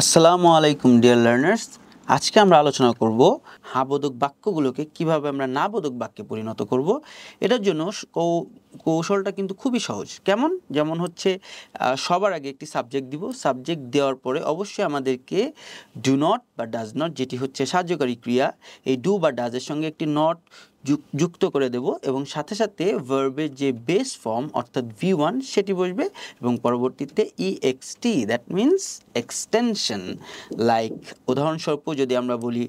আসসালামু আলাইকুম dear learners আজকে আমরা আলোচনা করব হাবোধক বাক্যগুলোকে কিভাবে আমরা নাবোধক বাক্যে পরিণত করব এটার জন্য কৌশলটা কিন্তু খুবই সহজ কেমন যেমন হচ্ছে সবার আগে একটি সাবজেক্ট দিব সাবজেক্ট দেওয়ার পরে অবশ্যই আমাদেরকে ডু নট বা ডাজ নট যেটি হচ্ছে সাহায্যকারী ক্রিয়া এই ডু বা ডাজের সঙ্গে একটি নট যুক্ত করে দেব এবং সাথে সাথে ভার্বের যে বেস ফর্ম অর্থাৎ ভি ওয়ান সেটি বসবে এবং পরবর্তীতে E X T that means extension like উদাহরণস্বরূপ যদি আমরা বলি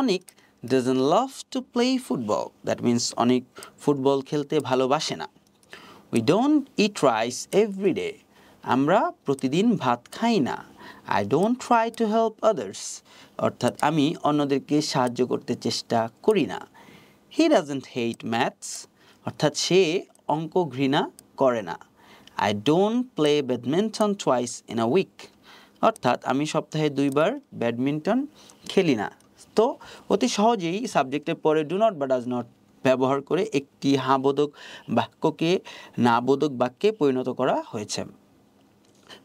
অনেক doesn't love to play football that means অনেক ফুটবল খেলতে ভালোবাসে না we don't eat rice every day আমরা প্রতিদিন ভাত খাই না I don't try to help others অর্থাৎ আমি অন্যদেরকে সাহায্য করতে চেষ্টা করি না হি ডাজেন্ট হেইট ম্যাথস অর্থাৎ সে অঙ্ক ঘৃণা করে না I don't play badminton twice in a week অর্থাৎ আমি সপ্তাহে দুইবার ব্যাডমিন্টন খেলি না তো অতি সহজেই সাবজেক্টের পরে ডু নট বা ডাজ নট ব্যবহার করে একটি হাবোধক বাক্যকে নাবোধক বাক্যে পরিণত করা হয়েছে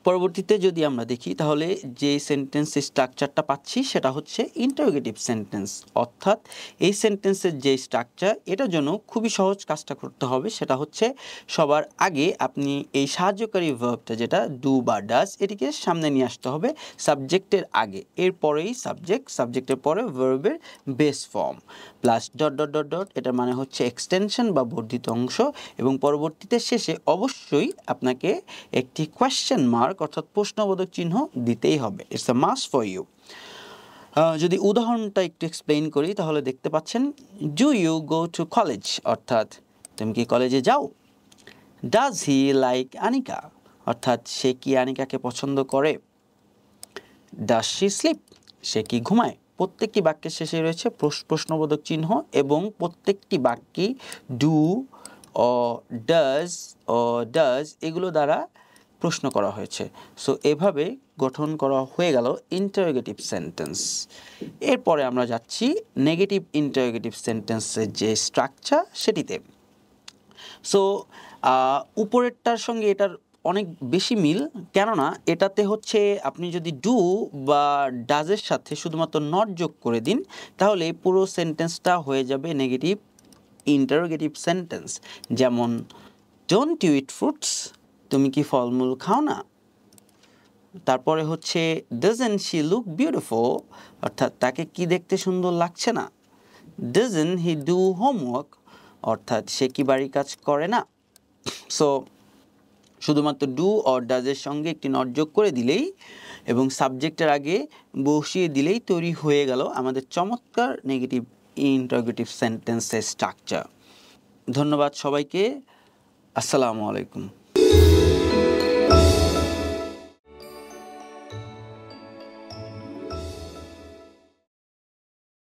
পরবর্তীতে যদি আমরা দেখি তাহলে যে সেন্টেন্স স্ট্রাকচারটা পাচ্ছি সেটা হচ্ছে ইন্টারোগেটিভ সেন্টেন্স অর্থাৎ এই সেন্টেন্সের যে স্ট্রাকচার এটার জন্য খুবই সহজ কাজটা করতে হবে সেটা হচ্ছে সবার আগে আপনি এই সাহায্যকারী ভার্বটা যেটা ডু বা ডাস এটিকে সামনে নিয়ে আসতে হবে সাবজেক্টের আগে এরপরেই সাবজেক্ট সাবজেক্টের পরে ভার্বের base form plus dot dot dot dot এটার মানে হচ্ছে এক্সটেনশন বা বর্ধিত অংশ এবং পরবর্তীতে শেষে অবশ্যই আপনাকে একটি কোয়েশ্চেন মার্ক মার্ক অর্থাৎ প্রশ্নবোধক চিহ্ন দিতেই হবে it's a must for you যদি উদাহরণটা একটু এক্সপ্লেন করি তাহলে দেখতে পাচ্ছেন do you go to college অর্থাৎ তুমি কি কলেজে যাও ডাজ হি লাইক আনিকা অর্থাৎ সে কি আনিকাকে পছন্দ করে ডাস শি স্লিপ সে কি ঘুমায় প্রত্যেকটি বাক্যের শেষে রয়েছে প্রশ্নবোধক চিহ্ন এবং প্রত্যেকটি বাক্যে ডু ও ডাজ ও ডাজ এগুলো দ্বারা প্রশ্ন করা হয়েছে সো এভাবে গঠন করা হয়ে গেল ইন্টারোগেটিভ সেন্টেন্স এরপরে আমরা যাচ্ছি নেগেটিভ ইন্টারোগেটিভ সেন্টেন্সের যে স্ট্রাকচার সেটিতে সো উপরেরটার সঙ্গে এটার অনেক বেশি মিল কেননা এটাতে হচ্ছে আপনি যদি ডু বা ডাজের সাথে শুধুমাত্র নট যোগ করে দিন তাহলে পুরো সেন্টেন্সটা হয়ে যাবে নেগেটিভ ইন্টারোগেটিভ সেন্টেন্স যেমন ডোন্ট ইউ ইট ফ্রুটস তুমি কি ফলমূল খাও না তারপরে হচ্ছে ডাজেন শি লুক বিউটিফুল অর্থাৎ তাকে কি দেখতে সুন্দর লাগছে না ডাজেন হি ডু হোমওয়ার্ক অর্থাৎ সে কি বাড়ির কাজ করে না সো শুধুমাত্র ডু অর ডাজের সঙ্গে একটি নট যোগ করে দিলেই এবং সাবজেক্টের আগে বসিয়ে দিলেই তৈরি হয়ে গেল আমাদের চমৎকার নেগেটিভ ইন্টারগেটিভ সেন্টেন্সের স্ট্রাকচার ধন্যবাদ সবাইকে আসসালামু আলাইকুম